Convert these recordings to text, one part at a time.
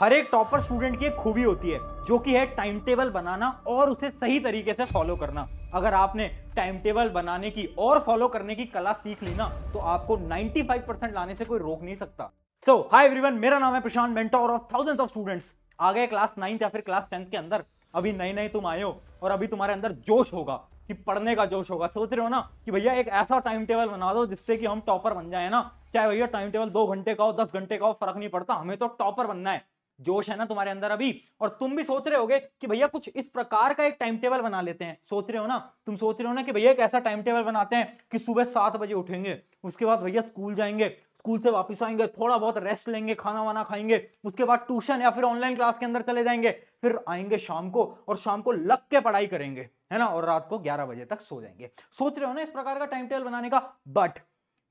हर एक topper student की एक खूबी होती है जो कि है टाइम टेबल बनाना और उसे सही तरीके से फॉलो करना अगर आपने टाइम टेबल बनाने की और फॉलो करने की कला सीख ली ना तो आपको 95 परसेंट लाने से कोई रोक नहीं सकता सो हाई एवरीवन मेरा नाम है Prashant mentor of thousands of students आ गए क्लास नाइन्थ या फिर क्लास टेंथ के अंदर अभी नए नए तुम आए हो और अभी तुम्हारे अंदर जोश होगा कि पढ़ने का जोश होगा सोच रहे हो ना कि भैया एक ऐसा टाइम टेबल बना दो जिससे कि हम टॉपर बन जाए ना चाहे भैया टाइम टेबल दो घंटे का हो दस घंटे का हो फर्क नहीं पड़ता हमें तो टॉपर बनना है जोश है ना तुम्हारे अंदर अभी और तुम भी सोच रहे होगे कि भैया कुछ इस प्रकार का एक टाइम टेबल बना लेते हैं सोच रहे हो ना तुम सोच रहे हो ना कि भैया एक ऐसा टाइम टेबल बनाते हैं कि सुबह सात बजे उठेंगे उसके बाद भैया स्कूल जाएंगे स्कूल से वापस आएंगे थोड़ा बहुत रेस्ट लेंगे खाना वाना खाएंगे उसके बाद ट्यूशन या फिर ऑनलाइन क्लास के अंदर चले जाएंगे फिर आएंगे शाम को और शाम को लग के पढ़ाई करेंगे है ना और रात को ग्यारह बजे तक सो जाएंगे सोच रहे हो ना इस प्रकार का टाइम टेबल बनाने का बट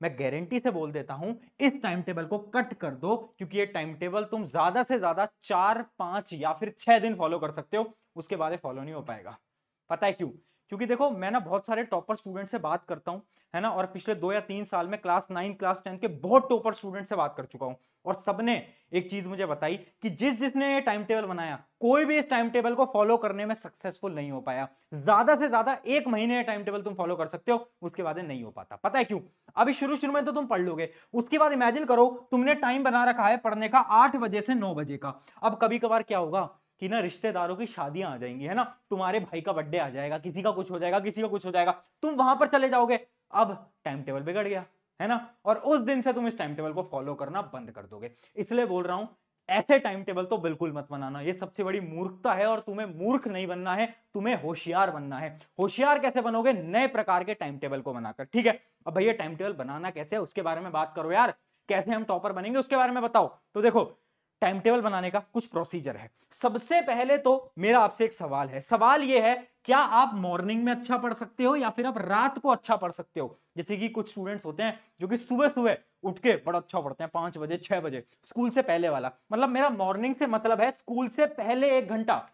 मैं गारंटी से बोल देता हूं इस टाइम टेबल को कट कर दो क्योंकि ये टाइम टेबल तुम ज्यादा से ज्यादा चार पांच या फिर छह दिन फॉलो कर सकते हो उसके बाद फॉलो नहीं हो पाएगा पता है क्यों क्योंकि देखो मैं ना बहुत सारे टॉपर स्टूडेंट से बात करता हूँ है ना और पिछले दो या तीन साल में क्लास नाइन क्लास टेन के बहुत टॉपर स्टूडेंट से बात कर चुका हूँ और सबने एक चीज मुझे बताई कि जिस जिसने ये टाइम टेबल बनाया कोई भी इस टाइम टेबल को फॉलो करने में सक्सेसफुल नहीं हो पाया ज्यादा से ज्यादा एक महीने टाइम टेबल तुम फॉलो कर सकते हो उसके बाद नहीं हो पाता पता है क्यों अभी शुरू शुरू में तो तुम पढ़ लोगे उसके बाद इमेजिन करो तुमने टाइम बना रखा है पढ़ने का आठ बजे से नौ बजे का अब कभी कभार क्या होगा कि ना रिश्तेदारों की शादियां आ जाएंगी है ना तुम्हारे भाई का बर्थडे आ जाएगा किसी का कुछ हो जाएगा किसी का कुछ हो जाएगा तुम वहां पर चले जाओगे अब टाइम टेबल बिगड़ गया है ना और उस दिन से तुम इस टाइम टेबल को फॉलो करना बंद कर दोगे इसलिए बोल रहा हूं ऐसे टाइम टेबल तो बिल्कुल मत बनाना ये सबसे बड़ी मूर्खता है और तुम्हें मूर्ख नहीं बनना है तुम्हें होशियार बनना है होशियार कैसे बनोगे नए प्रकार के टाइम टेबल को बनाकर ठीक है अब भैया टाइम टेबल बनाना कैसे है उसके बारे में बात करो यार कैसे हम टॉपर बनेंगे उसके बारे में बताओ तो देखो टाइम टेबल बनाने का कुछ प्रोसीजर है सबसे पहले तो मेरा आपसे एक सवाल है सवाल यह है क्या आप मॉर्निंग में अच्छा पढ़ सकते हो या फिर आप रात को अच्छा पढ़ सकते हो जैसे कि कुछ स्टूडेंट्स होते हैं जो कि सुबह सुबह उठ के बड़ा अच्छा पढ़ते हैं पांच बजे छह बजे स्कूल से पहले वाला मतलब मेरा मॉर्निंग से मतलब है स्कूल से पहले एक घंटा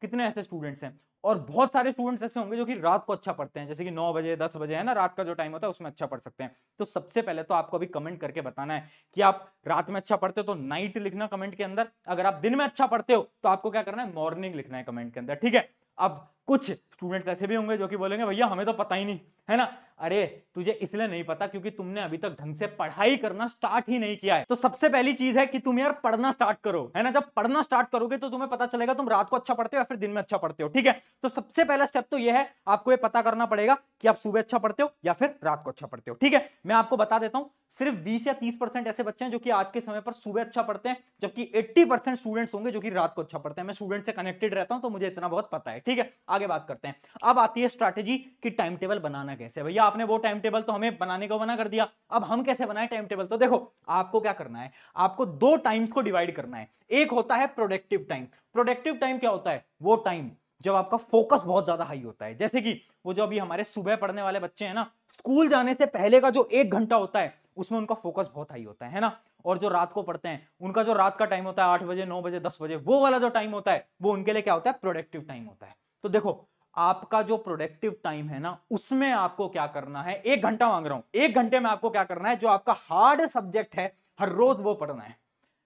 कितने ऐसे स्टूडेंट्स हैं और बहुत सारे स्टूडेंट्स ऐसे होंगे जो कि रात को अच्छा पढ़ते हैं जैसे कि 9 बजे 10 बजे है ना रात का जो टाइम होता है उसमें अच्छा पढ़ सकते हैं तो सबसे पहले तो आपको अभी कमेंट करके बताना है कि आप रात में अच्छा पढ़ते हो तो नाइट लिखना कमेंट के अंदर अगर आप दिन में अच्छा पढ़ते हो तो आपको क्या करना है मॉर्निंग लिखना है कमेंट के अंदर ठीक है अब कुछ स्टूडेंट्स ऐसे भी होंगे जो कि बोलेंगे भैया हमें तो पता ही नहीं है ना अरे तुझे इसलिए नहीं पता क्योंकि तुमने अभी तक ढंग से पढ़ाई करना स्टार्ट ही नहीं किया है तो सबसे पहली चीज है कि तुम यार पढ़ना स्टार्ट करो है ना जब पढ़ना स्टार्ट करोगे तो तुम्हें पता चलेगा तुम रात को अच्छा पढ़ते हो या फिर दिन में अच्छा पढ़ते हो ठीक है तो सबसे पहला स्टेप तो यह है आपको यह पता करना पड़ेगा कि आप सुबह अच्छा पढ़ते हो या फिर रात को अच्छा पढ़ते हो ठीक है मैं आपको बता देता हूं सिर्फ बीस या तीस परसेंट ऐसे बच्चे हैं जो कि आज के समय पर सुबह अच्छा पढ़ते हैं जबकि एट्टी परसेंट स्टूडेंट्स होंगे जो कि रात को अच्छा पढ़ते हैं मैं स्टूडेंट से कनेक्टेड रहता हूं तो मुझे इतना बहुत पता है ठीक है आगे बात करते हैं अब आती है स्ट्रेटेजी की टाइम टेबल बनाना कैसे भैया आपने वो टाइम टेबल तो हमें बनाने को मना कर दिया अब हम कैसे बनाए टाइम टेबल तो देखो आपको क्या करना है आपको दो टाइम्स को डिवाइड करना है एक होता है प्रोडक्टिव टाइम प्रोडक्टिव टाइम क्या होता है वो टाइम जब आपका फोकस बहुत ज्यादा हाई होता है जैसे कि वो जो अभी हमारे सुबह पढ़ने वाले बच्चे हैं ना स्कूल जाने से पहले का जो एक घंटा होता है उसमें उनका फोकस बहुत हाई होता है है ना और जो रात को पढ़ते हैं उनका जो रात का टाइम होता है आठ बजे नौ बजे दस बजे वो वाला जो टाइम होता है वो उनके लिए क्या होता है प्रोडक्टिव टाइम होता है तो देखो आपका जो प्रोडक्टिव टाइम है ना उसमें आपको क्या करना है एक घंटा मांग रहा हूं एक घंटे में आपको क्या करना है जो आपका हार्ड सब्जेक्ट है हर रोज वो पढ़ना है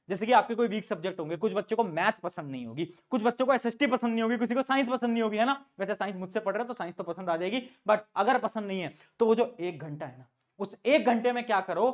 जैसे कि आपके कोई वीक सब्जेक्ट होंगे कुछ बच्चों को मैथ पसंद नहीं होगी कुछ बच्चों को एस पसंद नहीं होगी किसी को साइंस पसंद नहीं होगी है ना वैसे साइंस मुझसे पढ़ रहे तो साइंस तो पसंद आ जाएगी बट अगर पसंद नहीं है तो वो जो एक घंटा है ना उस एक घंटे में क्या करो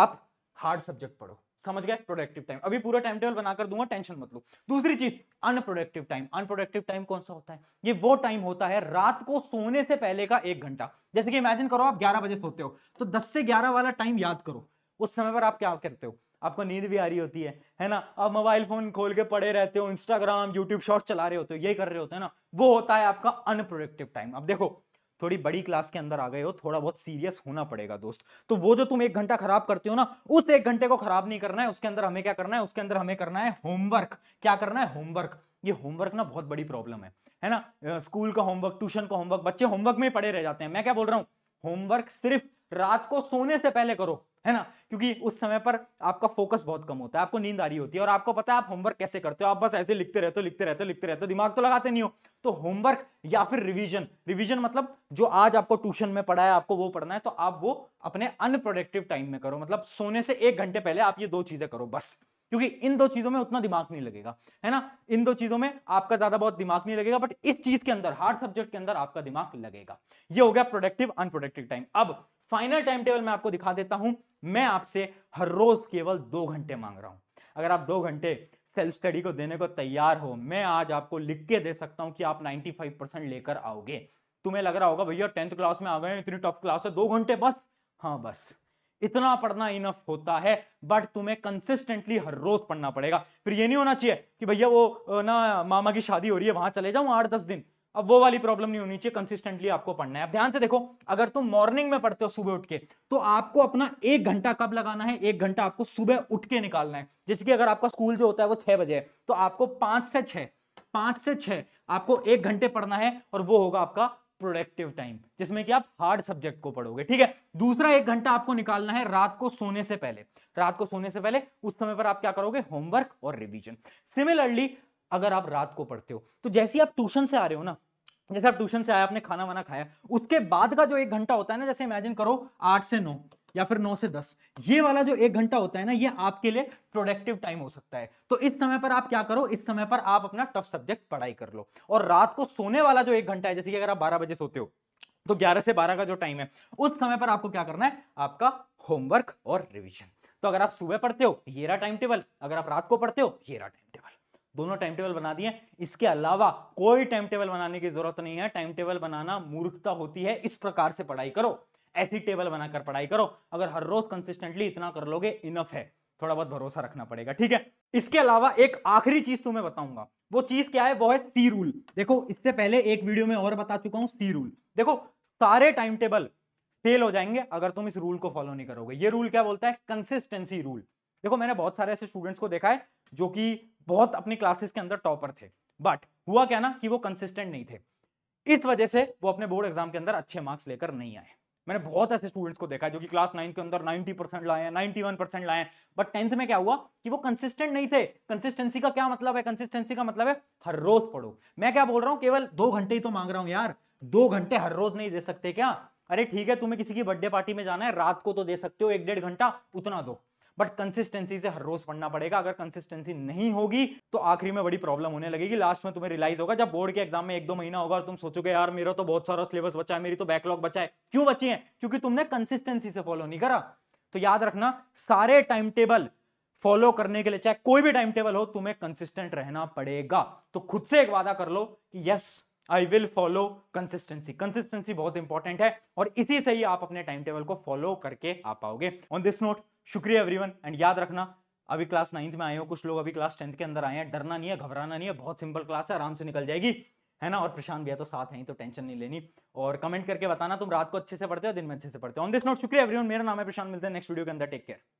आप हार्ड सब्जेक्ट पढ़ो समझ गए प्रोडक्टिव टाइम अभी पूरा टाइम टेबल बनाकर दूंगा टेंशन मत लो दूसरी चीज अनप्रोडक्टिव टाइम अनप्रोडक्टिव टाइम कौन सा होता है ये वो टाइम होता है रात को सोने से पहले का एक घंटा जैसे कि इमेजिन करो आप ग्यारह बजे सोते हो तो दस से ग्यारह वाला टाइम याद करो उस समय पर आप क्या करते हो आपको नींद भी आ रही होती है है ना आप मोबाइल फोन खोल के पड़े रहते हो इंस्टाग्राम यूट्यूब शॉर्ट चला रहे होते हो ये कर रहे होते हैं ना वो होता है आपका अनप्रोडक्टिव टाइम अब देखो थोड़ी बड़ी क्लास के अंदर आ गए हो थोड़ा बहुत सीरियस होना पड़ेगा दोस्त तो वो जो तुम एक घंटा खराब करते हो ना उस एक घंटे को खराब नहीं करना है उसके अंदर हमें क्या करना है उसके अंदर हमें करना है होमवर्क क्या करना है होमवर्क ये होमवर्क ना बहुत बड़ी प्रॉब्लम है है ना स्कूल का होमवर्क ट्यूशन का होमवर्क बच्चे होमवर्क में पड़े रह जाते हैं मैं क्या बोल रहा हूँ होमवर्क सिर्फ रात को सोने से पहले करो है ना क्योंकि उस समय पर आपका फोकस बहुत कम होता है आपको नींद आ रही होती है और आपको पता है आप होमवर्क कैसे करते हो आप बस ऐसे लिखते रहते हो लिखते रहते हो लिखते रहते हो दिमाग तो लगाते नहीं हो तो होमवर्क या फिर रिवीजन रिवीजन मतलब जो आज आपको ट्यूशन में पढ़ा है आपको वो पढ़ना है तो आप वो अपने अनप्रोडक्टिव टाइम में करो मतलब सोने से एक घंटे पहले आप ये दो चीजें करो बस क्योंकि इन दो चीजों में उतना दिमाग नहीं लगेगा है ना इन दो चीजों में आपका ज्यादा बहुत दिमाग नहीं लगेगा बट इस चीज के अंदर हार्ड सब्जेक्ट के अंदर आपका दिमाग लगेगा ये हो गया प्रोडक्टिव अनप्रोडक्टिव टाइम अब फाइनल टाइम टेबल मैं आपको दिखा देता हूं मैं आपसे हर रोज केवल दो घंटे मांग रहा हूं अगर आप दो घंटे सेल्फ स्टडी को देने को तैयार हो मैं आज आपको लिख के दे सकता हूं कि आप 95 परसेंट लेकर आओगे तुम्हें लग रहा होगा भैया टेंथ क्लास में आ गए इतनी टॉप क्लास है दो घंटे बस हाँ बस इतना पढ़ना इनफ होता है बट तुम्हें कंसिस्टेंटली हर रोज पढ़ना पड़ेगा फिर ये नहीं होना चाहिए कि भैया वो ना मामा की शादी हो रही है वहां चले जाऊं आठ दस दिन अब वो वाली प्रॉब्लम नहीं होनी चाहिए कंसिस्टेंटली आपको पढ़ना है अब ध्यान से देखो अगर तुम मॉर्निंग में पढ़ते हो सुबह उठ के तो आपको अपना एक घंटा कब लगाना है एक घंटा आपको सुबह उठ के निकालना है जैसे कि अगर आपका स्कूल जो होता है वो छह बजे तो आपको पांच से छह पांच से छह आपको एक घंटे पढ़ना है और वो होगा आपका प्रोडक्टिव टाइम जिसमें कि आप हार्ड सब्जेक्ट को पढ़ोगे ठीक है दूसरा एक घंटा आपको निकालना है रात को सोने से पहले रात को सोने से पहले उस समय पर आप क्या करोगे होमवर्क और रिवीजन सिमिलरली अगर आप रात को पढ़ते हो तो जैसे आप ट्यूशन से आ रहे हो ना जैसे आप ट्यूशन से आए आपने खाना वाना खाया उसके बाद का जो एक घंटा होता है ना जैसे इमेजिन करो आठ से नौ या फिर नौ से दस ये वाला जो एक घंटा होता है ना ये आपके लिए प्रोडक्टिव टाइम हो सकता है तो इस समय पर आप क्या करो इस समय पर आप अपना टफ सब्जेक्ट पढ़ाई कर लो और रात को सोने वाला जो एक घंटा है जैसे कि अगर आप बारह बजे सोते हो तो 11 से 12 का जो टाइम है उस समय पर आपको क्या करना है आपका होमवर्क और रिविजन तो अगर आप सुबह पढ़ते हो ये टाइम टेबल अगर आप रात को पढ़ते हो ये टाइम टेबल दोनों टाइम टेबल बना दिए इसके अलावा कोई टाइम टेबल बनाने की जरूरत नहीं है टाइम टेबल बनाना मूर्खता होती है इस प्रकार से पढ़ाई करो ऐसी टेबल बनाकर पढ़ाई करो अगर हर रोज कंसिस्टेंटली इतना कर लोगे इनफ है थोड़ा बहुत भरोसा रखना पड़ेगा ठीक है इसके अलावा एक आखिरी चीज तुम्हें बताऊंगा वो चीज क्या है वो है सी रूल देखो इससे पहले एक वीडियो में और बता चुका हूं सी रूल देखो सारे टाइम टेबल फेल हो जाएंगे अगर तुम इस रूल को फॉलो नहीं करोगे ये रूल क्या बोलता है कंसिस्टेंसी रूल देखो मैंने बहुत सारे ऐसे स्टूडेंट्स को देखा है जो कि बहुत अपनी क्लासेस के अंदर टॉपर थे बट हुआ क्या ना कि वो कंसिस्टेंट नहीं थे इस वजह से वो अपने बोर्ड एग्जाम के अंदर अच्छे मार्क्स लेकर नहीं आए मैंने बहुत ऐसे स्टूडेंट्स को देखा जो कि क्लास नाइन के अंदर 90 परसेंट लाए हैं वन परसेंट लाए बट टेंथ में क्या हुआ कि वो कंसिस्टेंट नहीं थे कंसिस्टेंसी का क्या मतलब है कंसिस्टेंसी का मतलब है हर रोज पढ़ो मैं क्या बोल रहा हूँ केवल दो घंटे ही तो मांग रहा हूँ यार दो घंटे हर रोज नहीं दे सकते क्या अरे ठीक है तुम्हें किसी की बर्थडे पार्टी में जाना है रात को तो दे सकते हो एक डेढ़ घंटा उतना दो बट कंसिस्टेंसी से हर रोज पढ़ना पड़ेगा अगर कंसिस्टेंसी नहीं होगी तो आखिरी में बड़ी प्रॉब्लम होने लगेगी लास्ट में तुम्हें रिलाइज होगा जब बोर्ड के एग्जाम में एक दो महीना होगा और तुम सोचोगे यार मेरा तो बहुत सारा सिलेबस बचा है मेरी तो बैकलॉग बचा है क्यों बची है क्योंकि तुमने कंसिस्टेंसी से फॉलो नहीं करा तो याद रखना सारे टाइम टेबल फॉलो करने के लिए चाहे कोई भी टाइम टेबल हो तुम्हें कंसिस्टेंट रहना पड़ेगा तो खुद से एक वादा कर लो कि yes I will follow consistency consistency बहुत इंपॉर्टेंट है और इसी से ही आप अपने टाइम टेबल को फॉलो करके आ पाओगे ऑन दिस नोट शुक्रिया एवरीवन एंड याद रखना अभी क्लास नाइन्थ में आए हो कुछ लोग अभी क्लास टेंथ के अंदर आए हैं डरना नहीं है घबराना नहीं है बहुत सिंपल क्लास है आराम से निकल जाएगी है ना और प्रशांत भैया तो साथ हैं तो टेंशन नहीं लेनी और कमेंट करके बताना तुम रात को अच्छे से पढ़ते हो दिन में अच्छे से पढ़ते हो ऑन दिस नोट शुक्रिया एवरीवन मेरा नाम है प्रशांत मिलते हैं नेक्स्ट वीडियो के अंदर टेक केयर